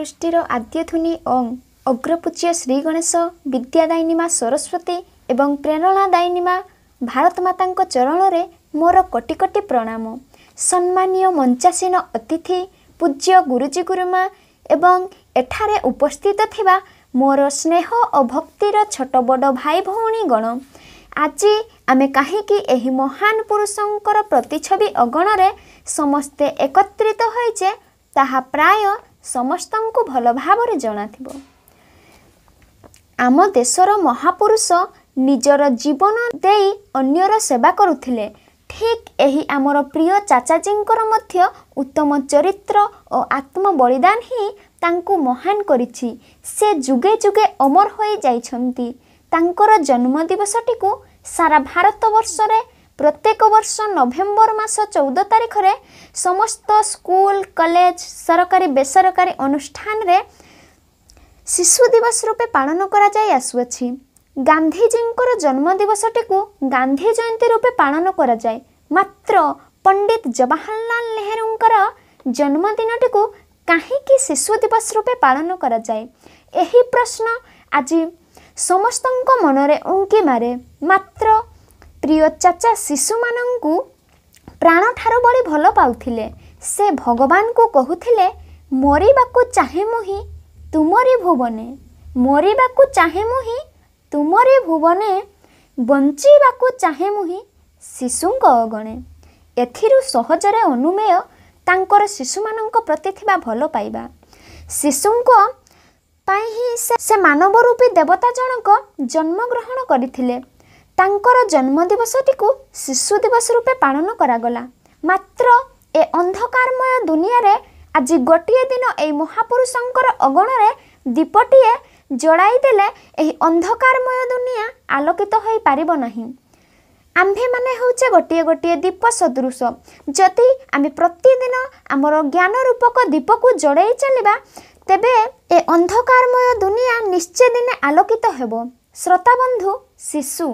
ସୃଷ୍ଟିର ଆଦ୍ୟଧୁନି ଓଂ ଅଗ୍ରପୂଜ୍ୟ ଶ୍ରୀ ଗଣେଶ ବିଦ୍ୟାଦାୟିନୀମା ସରସ୍ୱତୀ ଏବଂ ପ୍ରେରଣା ଭାରତ ମାତାଙ୍କ ଚରଣରେ ମୋର କୋଟି କୋଟି ପ୍ରଣାମ ସମ୍ମାନୀୟ ମଞ୍ଚାସୀନ ଅତିଥି ପୂଜ୍ୟ ଗୁରୁଜୀ ଗୁରୁମା ଏବଂ ଏଠାରେ ଉପସ୍ଥିତ ଥିବା ମୋର ସ୍ନେହ ଓ ଭକ୍ତିର ଛୋଟ ବଡ଼ ଭାଇ ଭଉଣୀ ଗଣ ଆଜି ଆମେ କାହିଁକି ଏହି ମହାନ ପୁରୁଷଙ୍କର ପ୍ରତିଛବି ଅଗଣରେ ସମସ୍ତେ ଏକତ୍ରିତ ହୋଇଛେ ତାହା ପ୍ରାୟ ସମସ୍ତଙ୍କୁ ଭଲ ଭାବରେ ଜଣାଥିବ ଆମ ଦେଶର ମହାପୁରୁଷ ନିଜର ଜୀବନ ଦେଇ ଅନ୍ୟର ସେବା କରୁଥିଲେ ଠିକ୍ ଏହି ଆମର ପ୍ରିୟ ଚାଚାଜୀଙ୍କର ମଧ୍ୟ ଉତ୍ତମ ଚରିତ୍ର ଓ ଆତ୍ମବଳିଦାନ ହିଁ ତାଙ୍କୁ ମହାନ କରିଛି ସେ ଯୁଗେ ଯୁଗେ ଅମର ହୋଇଯାଇଛନ୍ତି ତାଙ୍କର ଜନ୍ମଦିବସଟିକୁ ସାରା ଭାରତବର୍ଷରେ ପ୍ରତ୍ୟେକ ବର୍ଷ ନଭେମ୍ବର ମାସ ଚଉଦ ତାରିଖରେ ସମସ୍ତ ସ୍କୁଲ କଲେଜ ସରକାରୀ ବେସରକାରୀ ଅନୁଷ୍ଠାନରେ ଶିଶୁ ଦିବସ ରୂପେ ପାଳନ କରାଯାଇ ଆସୁଅଛି ଗାନ୍ଧୀଜୀଙ୍କର ଜନ୍ମଦିବସଟିକୁ ଗାନ୍ଧୀ ଜୟନ୍ତୀ ରୂପେ ପାଳନ କରାଯାଏ ମାତ୍ର ପଣ୍ଡିତ ଜବାହରଲାଲ ନେହେରୁଙ୍କର ଜନ୍ମଦିନଟିକୁ କାହିଁକି ଶିଶୁ ଦିବସ ରୂପେ ପାଳନ କରାଯାଏ ଏହି ପ୍ରଶ୍ନ ଆଜି ସମସ୍ତଙ୍କ ମନରେ ଉଙ୍କି ମାରେ ମାତ୍ର ପ୍ରିୟ ଚାଚା ଶିଶୁମାନଙ୍କୁ ପ୍ରାଣଠାରୁ ବଳି ଭଲ ପାଉଥିଲେ ସେ ଭଗବାନଙ୍କୁ କହୁଥିଲେ ମରିବାକୁ ଚାହେଁ ମୁହିଁ ତୁମରି ଭୁବନେ ମରିବାକୁ ଚାହେଁ ମୁହିଁ ତୁମରି ଭୁବନେ ବଞ୍ଚିବାକୁ ଚାହେଁ ମୁହିଁ ଶିଶୁଙ୍କ ଅଗଣେ ଏଥିରୁ ସହଜରେ ଅନୁମେୟ ତାଙ୍କର ଶିଶୁମାନଙ୍କ ପ୍ରତି ଥିବା ଭଲ ପାଇବା ଶିଶୁଙ୍କ ପାଇଁ ହିଁ ସେ ମାନବ ରୂପୀ ଦେବତା ଜଣକ ଜନ୍ମଗ୍ରହଣ କରିଥିଲେ ତାଙ୍କର ଜନ୍ମଦିବସଟିକୁ ଶିଶୁ ଦିବସ ରୂପେ ପାଳନ କରାଗଲା ମାତ୍ର ଏ ଅନ୍ଧକାରମୟ ଦୁନିଆରେ ଆଜି ଗୋଟିଏ ଦିନ ଏହି ମହାପୁରୁଷଙ୍କର ଅଗଣରେ ଦୀପଟିଏ ଜଳାଇ ଦେଲେ ଏହି ଅନ୍ଧକାରମୟ ଦୁନିଆ ଆଲୋକିତ ହୋଇପାରିବ ନାହିଁ ଆମ୍ଭେମାନେ ହେଉଛେ ଗୋଟିଏ ଗୋଟିଏ ଦୀପ ସଦୃଶ ଯଦି ଆମେ ପ୍ରତିଦିନ ଆମର ଜ୍ଞାନ ରୂପକ ଦୀପକୁ ଜଳାଇ ଚାଲିବା ତେବେ ଏ ଅନ୍ଧକାରମୟ ଦୁନିଆ ନିଶ୍ଚୟ ଦିନେ ଆଲୋକିତ ହେବ ଶ୍ରୋତାବନ୍ଧୁ ଶିଶୁ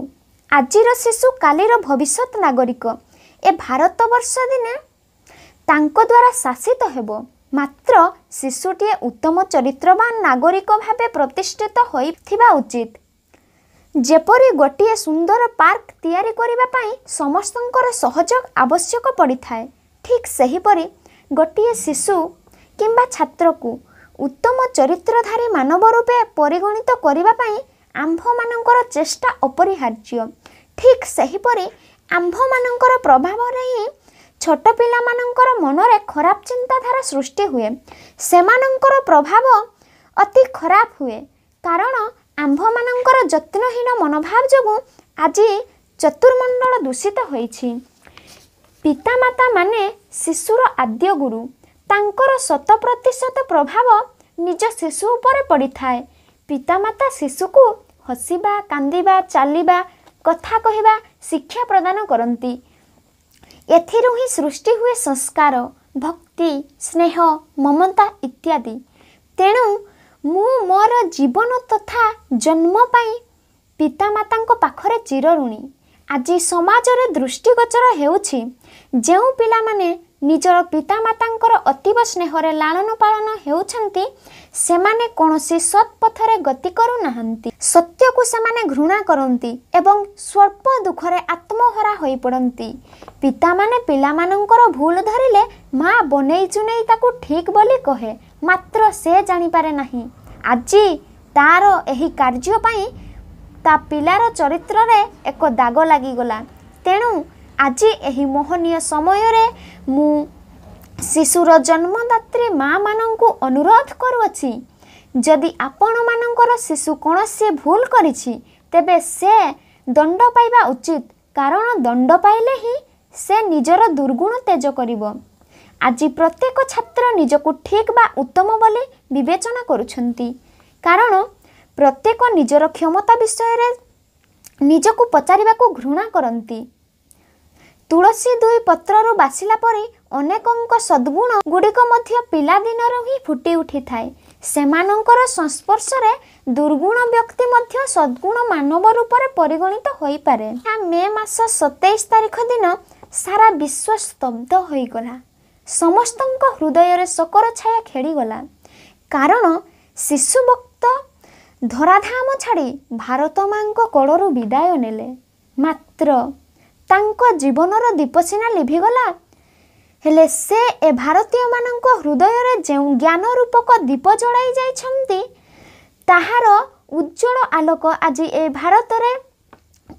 ଆଜିର ଶିଶୁ କାଲିର ଭବିଷ୍ୟତ ନାଗରିକ ଏ ଭାରତବର୍ଷ ଦିନେ ତାଙ୍କ ଦ୍ୱାରା ଶାସିତ ହେବ ମାତ୍ର ଶିଶୁଟିଏ ଉତ୍ତମ ଚରିତ୍ରବାନ ନାଗରିକ ଭାବେ ପ୍ରତିଷ୍ଠିତ ହୋଇଥିବା ଉଚିତ ଯେପରି ଗୋଟିଏ ସୁନ୍ଦର ପାର୍କ ତିଆରି କରିବା ପାଇଁ ସମସ୍ତଙ୍କର ସହଯୋଗ ଆବଶ୍ୟକ ପଡ଼ିଥାଏ ଠିକ୍ ସେହିପରି ଗୋଟିଏ ଶିଶୁ କିମ୍ବା ଛାତ୍ରକୁ ଉତ୍ତମ ଚରିତ୍ରଧାରୀ ମାନବ ରୂପେ ପରିଗଣିତ କରିବା ପାଇଁ ଆମ୍ଭମାନଙ୍କର ଚେଷ୍ଟା ଅପରିହାର୍ଯ୍ୟ ଠିକ୍ ସେହିପରି ଆମ୍ଭମାନଙ୍କର ପ୍ରଭାବରେ ହିଁ ଛୋଟ ପିଲାମାନଙ୍କର ମନରେ ଖରାପ ଚିନ୍ତାଧାରା ସୃଷ୍ଟି ହୁଏ ସେମାନଙ୍କର ପ୍ରଭାବ ଅତି ଖରାପ ହୁଏ କାରଣ ଆମ୍ଭମାନଙ୍କର ଯତ୍ନହୀନ ମନୋଭାବ ଯୋଗୁଁ ଆଜି ଚତୁର୍ମଣ୍ଡଳ ଦୂଷିତ ହୋଇଛି ପିତାମାତାମାନେ ଶିଶୁର ଆଦ୍ୟ ଗୁରୁ ତାଙ୍କର ଶତ ପ୍ରତିଶତ ପ୍ରଭାବ ନିଜ ଶିଶୁ ଉପରେ ପଡ଼ିଥାଏ ପିତାମାତା ଶିଶୁକୁ ହସିବା କାନ୍ଦିବା ଚାଲିବା କଥା କହିବା ଶିକ୍ଷା ପ୍ରଦାନ କରନ୍ତି ଏଥିରୁ ହିଁ ସୃଷ୍ଟି ହୁଏ ସଂସ୍କାର ଭକ୍ତି ସ୍ନେହ ମମତା ଇତ୍ୟାଦି ତେଣୁ ମୁଁ ମୋର ଜୀବନ ତଥା ଜନ୍ମ ପାଇଁ ପିତାମାତାଙ୍କ ପାଖରେ ଚିରଋଣୀ ଆଜି ସମାଜରେ ଦୃଷ୍ଟିଗୋଚର ହେଉଛି ଯେଉଁ ପିଲାମାନେ ନିଜର ପିତାମାତାଙ୍କର ଅତୀବ ସ୍ନେହରେ ଲାଳନ ପାଳନ ହେଉଛନ୍ତି ସେମାନେ କୌଣସି ସତ୍ ପଥରେ ଗତି କରୁନାହାନ୍ତି ସତ୍ୟକୁ ସେମାନେ ଘୃଣା କରନ୍ତି ଏବଂ ସ୍ୱଳ୍ପ ଦୁଃଖରେ ଆତ୍ମହରା ହୋଇପଡ଼ନ୍ତି ପିତାମାନେ ପିଲାମାନଙ୍କର ଭୁଲ ଧରିଲେ ମା ବନେଇ ଚୁନେଇ ତାକୁ ଠିକ୍ ବୋଲି କହେ ମାତ୍ର ସେ ଜାଣିପାରେ ନାହିଁ ଆଜି ତାର ଏହି କାର୍ଯ୍ୟ ପାଇଁ ତା ପିଲାର ଚରିତ୍ରରେ ଏକ ଦାଗ ଲାଗିଗଲା ତେଣୁ ଆଜି ଏହି ମୋହନୀୟ ସମୟରେ ମୁଁ ଶିଶୁର ଜନ୍ମଦାତ୍ରୀ ମା'ମାନଙ୍କୁ ଅନୁରୋଧ କରୁଅଛି ଯଦି ଆପଣମାନଙ୍କର ଶିଶୁ କୌଣସି ଭୁଲ କରିଛି ତେବେ ସେ ଦଣ୍ଡ ପାଇବା ଉଚିତ କାରଣ ଦଣ୍ଡ ପାଇଲେ ହିଁ ସେ ନିଜର ଦୁର୍ଗୁଣ ତେଜ କରିବ ଆଜି ପ୍ରତ୍ୟେକ ଛାତ୍ର ନିଜକୁ ଠିକ୍ ବା ଉତ୍ତମ ବୋଲି ବିବେଚନା କରୁଛନ୍ତି କାରଣ ପ୍ରତ୍ୟେକ ନିଜର କ୍ଷମତା ବିଷୟରେ ନିଜକୁ ପଚାରିବାକୁ ଘୃଣା କରନ୍ତି ତୁଳସୀ ଦୁଇ ପତ୍ରରୁ ବାସିଲା ପରେ ଅନେକଙ୍କ ସଦ୍ଗୁଣ ଗୁଡ଼ିକ ମଧ୍ୟ ପିଲାଦିନରୁ ହିଁ ଫୁଟି ଉଠିଥାଏ ସେମାନଙ୍କର ସଂସ୍ପର୍ଶରେ ଦୁର୍ଗୁଣ ବ୍ୟକ୍ତି ମଧ୍ୟ ସଦ୍ଗୁଣ ମାନବ ରୂପରେ ପରିଗଣିତ ହୋଇପାରେ ମେ ମାସ ସତେଇଶ ତାରିଖ ଦିନ ସାରା ବିଶ୍ୱ ସ୍ତବ୍ଧ ହୋଇଗଲା ସମସ୍ତଙ୍କ ହୃଦୟରେ ଶୋକର ଛାୟା ଖେଳିଗଲା କାରଣ ଶିଶୁଭକ୍ତ ଧରାଧାମ ଛାଡ଼ି ଭାରତ ମା'ଙ୍କ କୋଳରୁ ବିଦାୟ ନେଲେ ମାତ୍ର ତାଙ୍କ ଜୀବନର ଦୀପସିନା ଲିଭିଗଲା ହେଲେ ସେ ଏ ଭାରତୀୟମାନଙ୍କ ହୃଦୟରେ ଯେଉଁ ଜ୍ଞାନ ରୂପକ ଦୀପ ଜଳାଇ ଯାଇଛନ୍ତି ତାହାର ଉଜ୍ଜଳ ଆଲୋକ ଆଜି ଏ ଭାରତରେ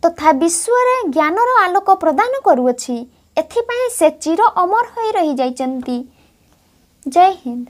ତଥା ବିଶ୍ୱରେ ଜ୍ଞାନର ଆଲୋକ ପ୍ରଦାନ କରୁଅଛି ଏଥିପାଇଁ ସେ ଚିର ଅମର ହୋଇ ରହିଯାଇଛନ୍ତି ଜୟ ହିନ୍ଦ